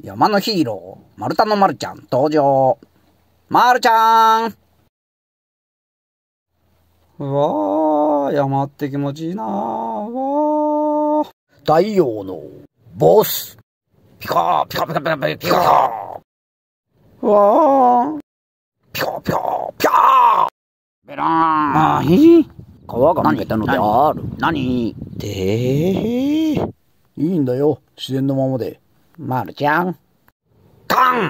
山のヒーロー、丸太の丸ちゃん登場。丸ちゃんうわー、山って気持ちいいなー。わー。太陽のボス。ピカー、ピカピカピカピカピカー。わー。ピカピカピカー。ベラーン。まあ、ひい。が抜けたのである。何何でー。いいんだよ、自然のままで。មករចាំកង់